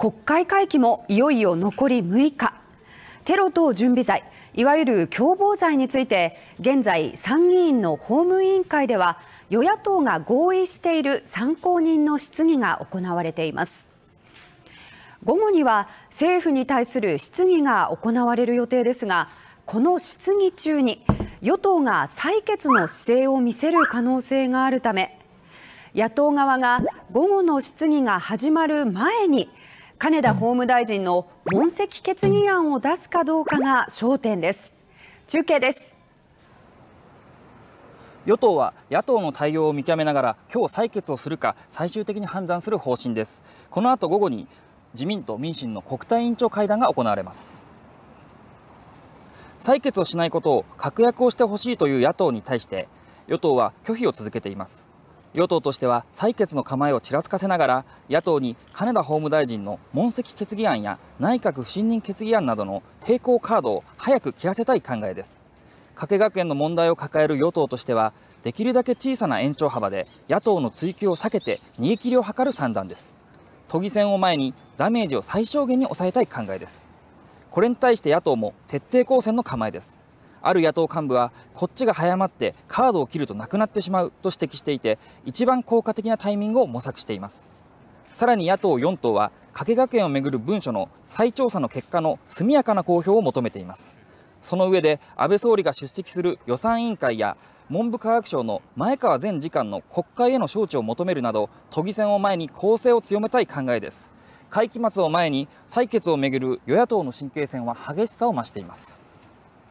国会会期もいよいよ残り6日テロ等準備罪いわゆる共謀罪について現在参議院の法務委員会では与野党が合意している参考人の質疑が行われています午後には政府に対する質疑が行われる予定ですがこの質疑中に与党が採決の姿勢を見せる可能性があるため野党側が午後の質疑が始まる前に金田法務大臣の問責決議案を出すかどうかが焦点です中継です与党は野党の対応を見極めながら今日採決をするか最終的に判断する方針ですこの後午後に自民と民進の国対委員長会談が行われます採決をしないことを確約をしてほしいという野党に対して与党は拒否を続けています与党としては採決の構えをちらつかせながら野党に金田法務大臣の問責決議案や内閣不信任決議案などの抵抗カードを早く切らせたい考えです加計学園の問題を抱える与党としてはできるだけ小さな延長幅で野党の追及を避けて逃げ切りを図る算段です都議選を前にダメージを最小限に抑えたい考えですこれに対して野党も徹底抗戦の構えですある野党幹部はこっちが早まってカードを切るとなくなってしまうと指摘していて一番効果的なタイミングを模索していますさらに野党4党は加計学園をめぐる文書の再調査の結果の速やかな公表を求めていますその上で安倍総理が出席する予算委員会や文部科学省の前川前次官の国会への招致を求めるなど都議選を前に攻勢を強めたい考えです会期末を前に採決をめぐる与野党の神経戦は激しさを増しています